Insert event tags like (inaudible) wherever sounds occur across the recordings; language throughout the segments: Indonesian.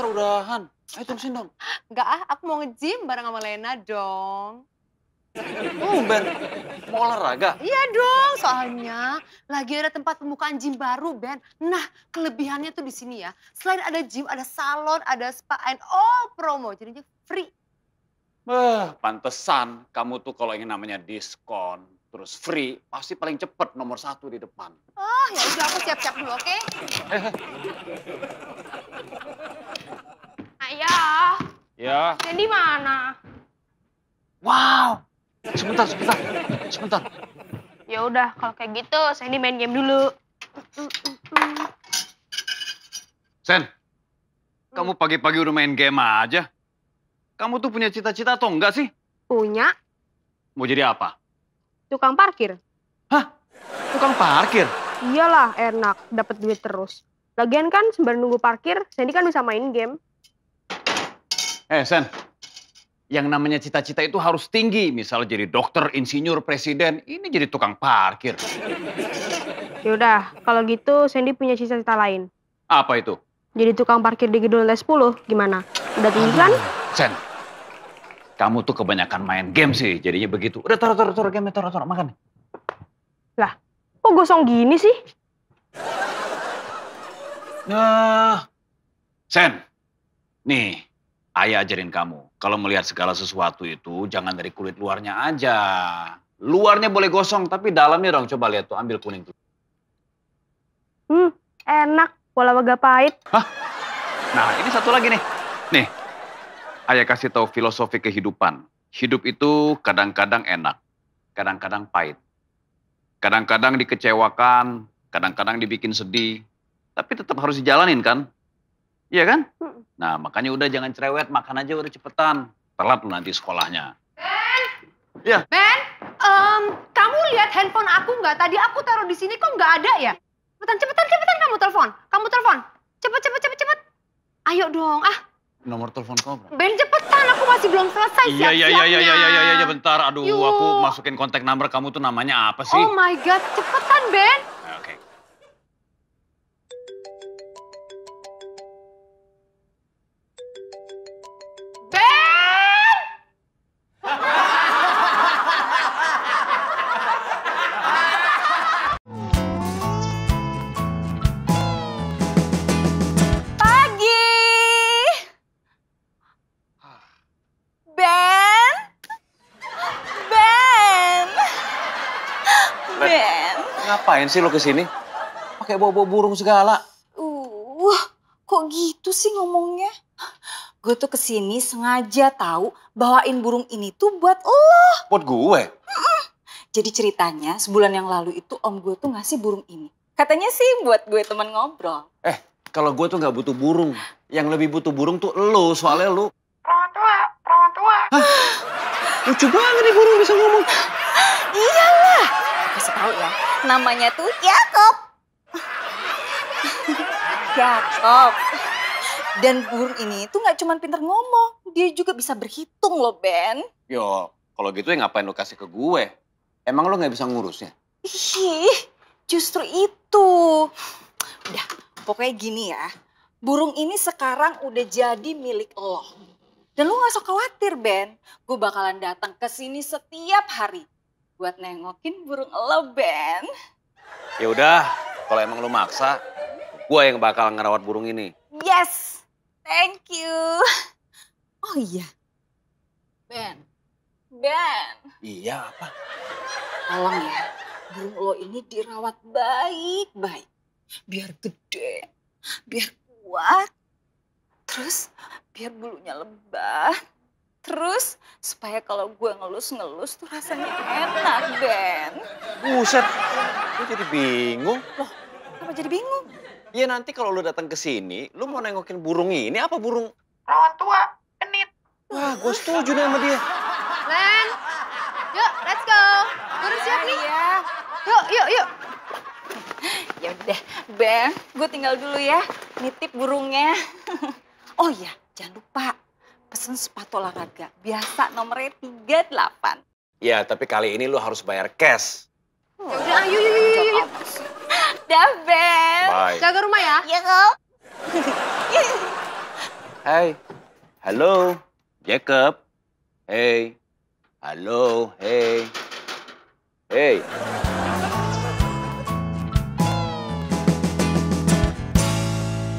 ntar udahan. Ayo terusin dong. Enggak ah, aku mau nge-gym bareng sama Lena dong. Tumben, oh, mau olahraga? Iya dong, soalnya lagi ada tempat pembukaan gym baru, Ben. Nah, kelebihannya tuh di sini ya. Selain ada gym, ada salon, ada spa, and all promo. Jadinya free. Eh, pantesan kamu tuh kalau ingin namanya diskon, terus free, pasti paling cepet nomor satu di depan. Oh, ya udah aku siap-siap dulu, oke? Okay? Eh, eh. Ya. Randy mana? Wow. Sebentar, sebentar. Sebentar. Ya udah, kalau kayak gitu Sandy main game dulu. Sen, hmm. kamu pagi-pagi udah main game aja. Kamu tuh punya cita-cita atau enggak sih? Punya. Mau jadi apa? Tukang parkir. Hah? Tukang parkir? Iyalah, enak. Dapat duit terus. Lagian kan sembari nunggu parkir, Sandy kan bisa main game. Eh, Sen. Yang namanya cita-cita itu harus tinggi. Misalnya jadi dokter, insinyur, presiden. Ini jadi tukang parkir. Yaudah, kalau gitu Sandy punya cita-cita lain. Apa itu? Jadi tukang parkir di gedung les 10, gimana? Udah tinggi kan? Sen, kamu tuh kebanyakan main game sih, jadinya begitu. Udah taruh, taruh, taruh game, taruh, taruh, makan. Lah, kok gosong gini sih? Nah, Sen, nih, Ayah ajarin kamu, kalau melihat segala sesuatu itu jangan dari kulit luarnya aja. Luarnya boleh gosong, tapi dalamnya dong coba lihat tuh, ambil kuning tuh. Hmm, enak, bola waga pahit. Hah? Nah, ini satu lagi nih. Nih, ayah kasih tahu filosofi kehidupan. Hidup itu kadang-kadang enak, kadang-kadang pahit. Kadang-kadang dikecewakan, kadang-kadang dibikin sedih. Tapi tetap harus dijalanin kan? Iya kan? Hmm. Nah, makanya udah jangan cerewet, makan aja udah cepetan. Telat nanti sekolahnya. Ben! Iya? Ben, um, kamu lihat handphone aku nggak? Tadi aku taruh di sini kok nggak ada ya? Cepetan, cepetan, cepetan kamu telepon. Kamu telepon. Cepet, cepet, cepet, cepet. Ayo dong, ah. Nomor telepon kamu berapa? Ben, cepetan, aku masih belum selesai Iya, iya, iya, iya, iya, iya, iya, iya bentar. Aduh, Yuh. aku masukin kontak number kamu tuh namanya apa sih? Oh my God, cepetan Ben. Ben. Ngapain sih lo kesini? Pakai bawa-bawa burung segala. Uh, kok gitu sih ngomongnya? Gue tuh kesini sengaja tahu bawain burung ini tuh buat lo. Buat gue? Jadi ceritanya sebulan yang lalu itu om gue tuh ngasih burung ini. Katanya sih buat gue teman ngobrol. Eh, kalau gue tuh nggak butuh burung. Yang lebih butuh burung tuh lo, soalnya lo. Perawan tua, perawan tua. Hah? Lucu banget nih burung bisa ngomong. Iyalah, kasih tahu ya. Namanya tuh Jacob, (laughs) Jacob Dan burung ini tuh nggak cuma pinter ngomong, dia juga bisa berhitung loh Ben. Yo, kalau gitu ya ngapain lo kasih ke gue? Emang lo nggak bisa ngurusnya? Ih, justru itu. Udah, pokoknya gini ya. Burung ini sekarang udah jadi milik lo. Dan lo gak usah khawatir Ben, gue bakalan datang ke sini setiap hari buat nengokin burung leben. Ya udah, kalau emang lo maksa, gue yang bakal ngerawat burung ini. Yes, thank you. Oh iya, Ben, Ben. Iya apa? Tolong ya, burung lo ini dirawat baik-baik. Biar gede, biar kuat, terus biar bulunya lebat terus supaya kalau gue ngelus-ngelus tuh rasanya enak, Ben. Buset, gue jadi bingung. Loh, kenapa jadi bingung? Iya nanti kalau lu datang ke sini, lu mau nengokin burung ini apa burung? Rawan tua, kenit. Wah, gue setuju nih sama dia. Len, yuk let's go. Gue udah siap iya, nih. Iya. Yuk, yuk, yuk. Ya udah, Ben, gue tinggal dulu ya. Nitip burungnya. (laughs) Oh iya, pesen sepatu olahraga. Biasa nomornya 38. Ya, tapi kali ini lu harus bayar cash. Oh. Yaudah, ayo, yuk, yuk, yuk. Dah, Bye. Jaga rumah ya. Iya, kok. Hai. Halo, Jacob. Hey. Halo, hey. Hey.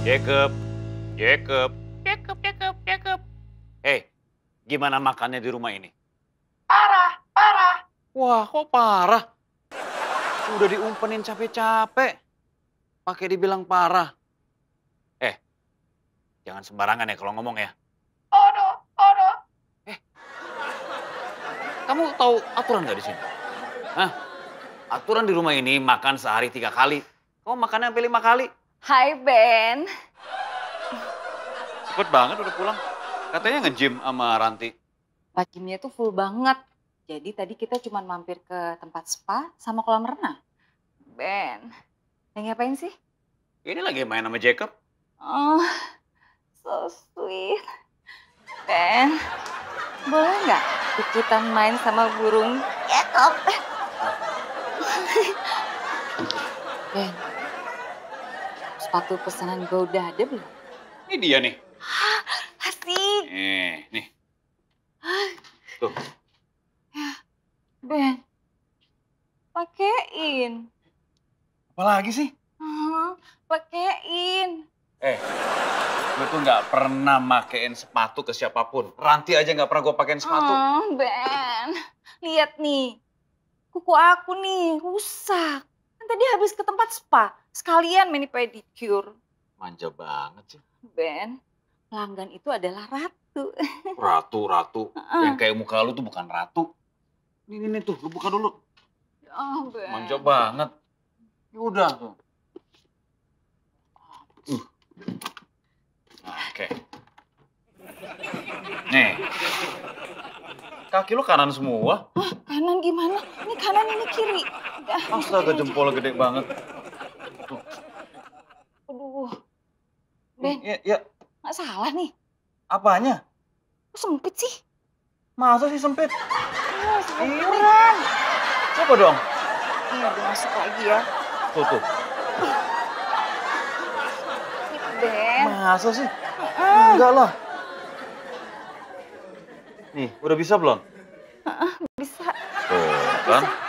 Jacob. Jacob gimana makannya di rumah ini? Parah, parah. Wah, kok parah? Udah diumpenin capek-capek. Pakai dibilang parah. Eh, jangan sembarangan ya kalau ngomong ya. Odo, odo. Eh, kamu tahu aturan nggak di sini? Hah? Aturan di rumah ini makan sehari tiga kali. Kamu makannya sampai lima kali. Hai, Ben. Cepet banget udah pulang katanya nge-gym sama Ranti. Pak gymnya tuh full banget. Jadi tadi kita cuma mampir ke tempat spa sama kolam renang. Ben, yang ngapain sih? Ini lagi main sama Jacob. Oh, so sweet. Ben, boleh nggak ikutan main sama burung Jacob? Ben, sepatu pesanan gue udah ada belum? Ini dia nih. Tuh. Ya, Ben. Pakein. Apalagi sih? Hmm, pakein. Eh, gue tuh gak pernah makein sepatu ke siapapun. Ranti aja gak pernah gue pakein sepatu. Hmm, ben, lihat nih. Kuku aku nih rusak. Kan tadi habis ke tempat spa. Sekalian mani pedicure. Manja banget sih. Ben, pelanggan itu adalah Rat. (laughs) ratu. Ratu, ratu. Uh. Yang kayak muka lu tuh bukan ratu. Ini, ini, tuh, lu buka dulu. Oh, ya ben. Manja banget. Ya udah tuh. Uh. Nah, Oke. Okay. Nih. Kaki lu kanan semua. Wah, kanan gimana? Ini kanan, ini kiri. Astaga, jempol gede banget. Tuh. Aduh. Ben. Ya, ya. Gak salah nih. Apanya? Kok sempit sih? Masa sih sempit? Oh, (laughs) iya, kurang. Coba dong. Iya, udah masuk lagi ya. Tuh, tuh. Ben. Masa sih? Enggak lah. Nih, udah bisa belum? Uh, bisa. Tuh, kan? Bisa.